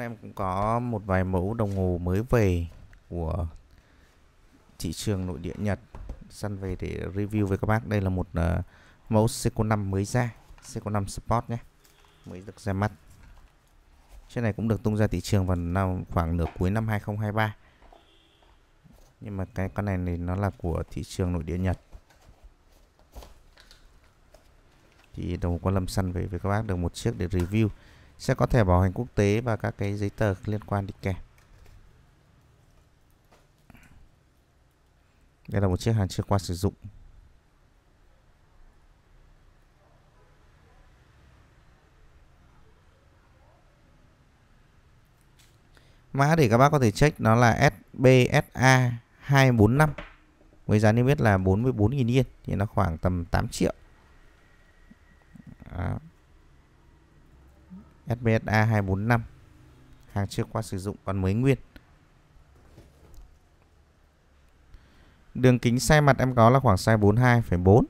em cũng có một vài mẫu đồng hồ mới về của thị trường nội địa Nhật săn về để review với các bác. Đây là một uh, mẫu Seiko5 mới ra, Seiko5 Sport nhé. Mới được ra mắt. Chiếc này cũng được tung ra thị trường vào năm khoảng nửa cuối năm 2023. Nhưng mà cái con này thì nó là của thị trường nội địa Nhật. Thì đồng hồ con lâm săn về với các bác được một chiếc để review sẽ có thẻ bảo hành quốc tế và các cái giấy tờ liên quan đi kèm. Đây là một chiếc hàng chưa qua sử dụng. Mã để các bác có thể check nó là SBSA 245 với giá niêm yết là 44.000 yên thì nó khoảng tầm 8 triệu. Đó. SPS A245 hàng chưa qua sử dụng còn mới nguyên đường kính sai mặt em có là khoảng size 42,4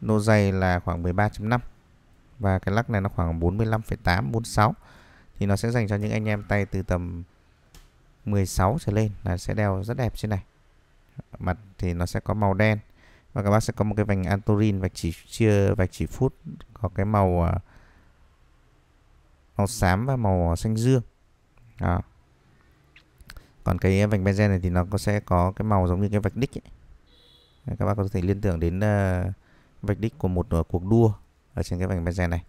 nô dày là khoảng 13.5 và cái lắc này nó khoảng 45,8 46 thì nó sẽ dành cho những anh em tay từ tầm 16 trở lên là sẽ đeo rất đẹp trên này mặt thì nó sẽ có màu đen và các bác sẽ có một cái vành anturin vạch chỉ chia vạch chỉ phút có cái màu à, màu xám và màu ờ, xanh dương đó. còn cái vành benzen này thì nó có sẽ có cái màu giống như cái vạch đích ấy. các bác có thể liên tưởng đến uh, vạch đích của một uh, cuộc đua ở trên cái vành benzen này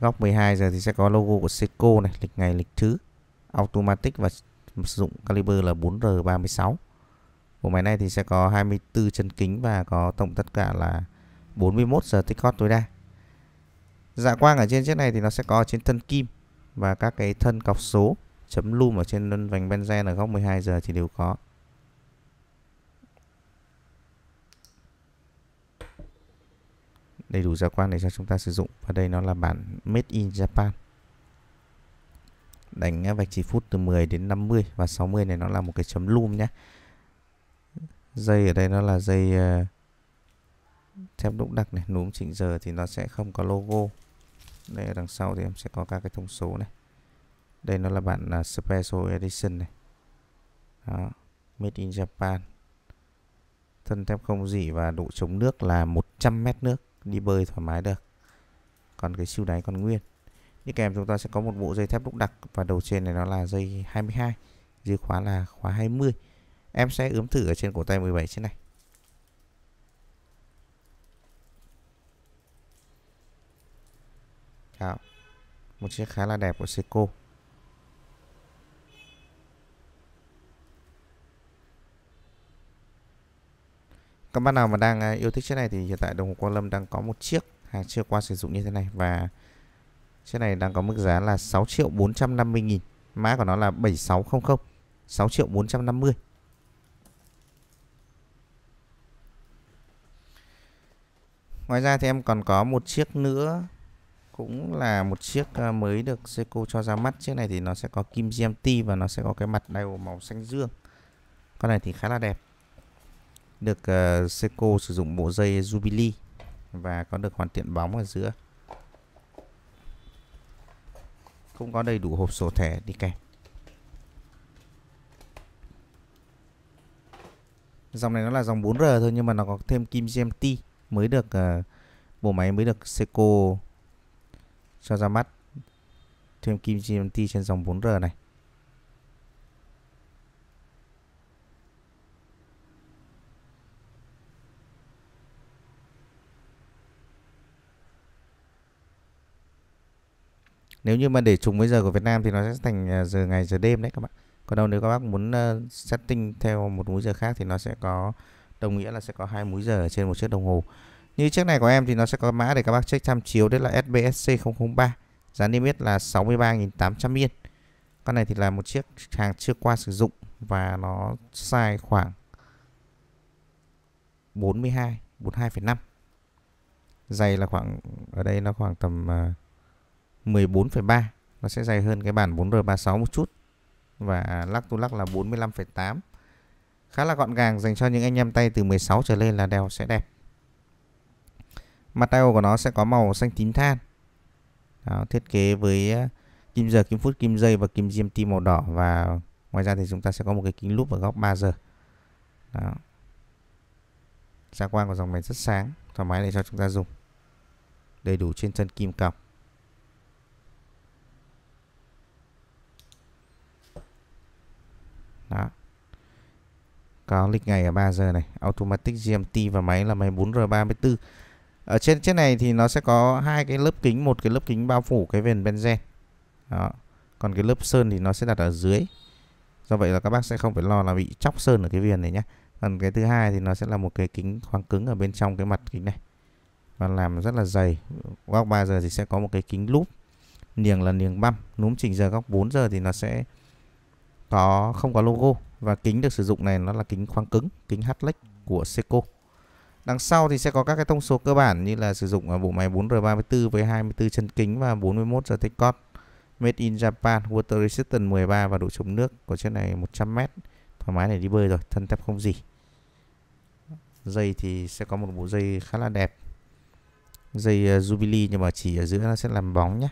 góc 12 giờ thì sẽ có logo của Seiko này lịch ngày lịch thứ automatic và sử dụng caliber là 4R36 của máy này thì sẽ có 24 chân kính và có tổng tất cả là 41 giờ tích hot tối đa dạ quang ở trên chiếc này thì nó sẽ có ở trên thân kim và các cái thân cọc số chấm lum ở trên vành benzen ở góc 12 giờ thì đều có đầy đủ dạ quang để cho chúng ta sử dụng và đây nó là bản made in Japan đánh vạch chỉ phút từ 10 đến 50 và 60 này nó là một cái chấm lum nhé dây ở đây nó là dây uh, xem đúc đặc này núm chỉnh giờ thì nó sẽ không có logo đây đằng sau thì em sẽ có các cái thông số này đây nó là bản uh, special edition này đó. made in Japan thân thép không dỉ và độ chống nước là 100 mét nước đi bơi thoải mái được còn cái siêu đáy còn nguyên đi kèm chúng ta sẽ có một bộ dây thép đúc đặc và đầu trên này nó là dây 22 dây khóa là khóa 20 em sẽ ướm thử ở trên cổ tay 17 trên này Đó. Một chiếc khá là đẹp của Seiko Các bạn nào mà đang à, yêu thích chiếc này thì hiện tại đồng hồ Quang Lâm đang có một chiếc hàng chưa qua sử dụng như thế này và chiếc này đang có mức giá là 6 triệu 450 nghìn mã của nó là 7600 6 triệu 450 Ngoài ra thì em còn có một chiếc nữa cũng là một chiếc ờ, mới được Seiko cho ra mắt chiếc này thì nó sẽ có kim GMT và nó sẽ có cái mặt đầu màu xanh dương con này thì khá là đẹp được uh, Seiko sử dụng bộ dây Jubilee và có được hoàn thiện bóng ở giữa không có đầy đủ hộp sổ thẻ đi kèm dòng này nó là dòng 4R thôi nhưng mà nó có thêm kim GMT mới được uh, bộ máy mới được Seiko cho ra mắt thêm kim GMT trên dòng 4R này. Nếu như mà để trùng với giờ của Việt Nam thì nó sẽ thành à, giờ ngày giờ đêm đấy các bạn. Còn đâu nếu các bác muốn ờ, setting theo một múi giờ khác thì nó sẽ có đồng nghĩa là sẽ có hai múi giờ trên một chiếc đồng hồ. Như chiếc này của em thì nó sẽ có mã để các bác check tham chiếu đấy là SBSC003 Giá niêm yết là 63.800 yên Con này thì là một chiếc hàng chưa qua sử dụng và nó size khoảng 42, 42,5 Dày là khoảng, ở đây nó khoảng tầm 14,3 à, Nó sẽ dày hơn cái bản 4R36 một chút Và lắc tu lắc là 45,8 Khá là gọn gàng dành cho những anh em tay từ 16 trở lên là đeo sẽ đẹp Mặt tay của nó sẽ có màu xanh tím than. Đó, thiết kế với ờ, kim giờ, kim phút, kim giây và kim GMT màu đỏ và ngoài ra thì chúng ta sẽ có một cái kính lúp ở góc 3 giờ. Đó. Gia quan của dòng máy rất sáng, thoải mái để cho chúng ta dùng. Đầy đủ trên chân kim cọc. Đó. Có lịch ngày ở 3 giờ này, automatic GMT và máy là máy 4R34 ở trên chiếc này thì nó sẽ có hai cái lớp kính một cái lớp kính bao phủ cái viền benzen đó còn cái lớp sơn thì nó sẽ đặt ở dưới do vậy là các bác sẽ không phải lo là bị chóc sơn ở cái viền này nhé còn cái thứ hai thì nó sẽ là một cái kính khoáng cứng ở bên trong cái mặt kính này và làm rất là dày góc 3 giờ thì sẽ có một cái kính lúp niềng là niềng băm núm chỉnh giờ góc 4 giờ thì nó sẽ có không có logo và kính được sử dụng này nó là kính khoáng cứng kính H-Lex của Seiko Đằng sau thì sẽ có các cái thông số cơ bản như là sử dụng à, bộ máy 4R34 với 24 chân kính và 41 giờ tích cót. Made in Japan, Water Resistant 13 và độ chống nước của chiếc này 100m. Thoải mái để đi bơi rồi, thân thép không gì. Dây thì sẽ có một bộ dây khá là đẹp. Dây à, Jubilee nhưng mà chỉ ở giữa nó sẽ làm bóng nhé.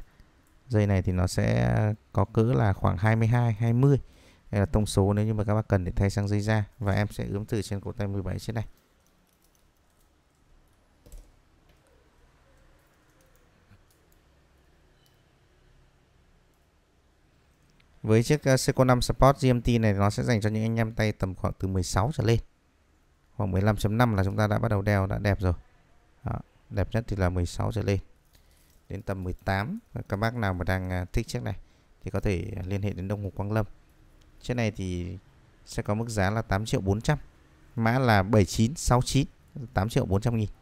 Dây này thì nó sẽ có cỡ là khoảng 22, 20. Đây là thông số nếu như mà các bác cần để thay sang dây da. Và em sẽ ướm từ trên cổ tay 17 chiếc này. Với chiếc ờ, Seiko 5 Sport GMT này nó sẽ dành cho những anh em tay tầm khoảng từ 16 trở lên. Khoảng 15.5 là chúng ta đã bắt đầu đeo đã đẹp rồi. Đó, đẹp nhất thì là 16 trở lên. Đến tầm 18 các bác nào mà đang ờ, thích chiếc này thì có thể liên hệ đến Đông Hồ Quang Lâm. Chiếc này thì sẽ có mức giá là 8 triệu 400 mã là 7969 8 triệu 400 nghìn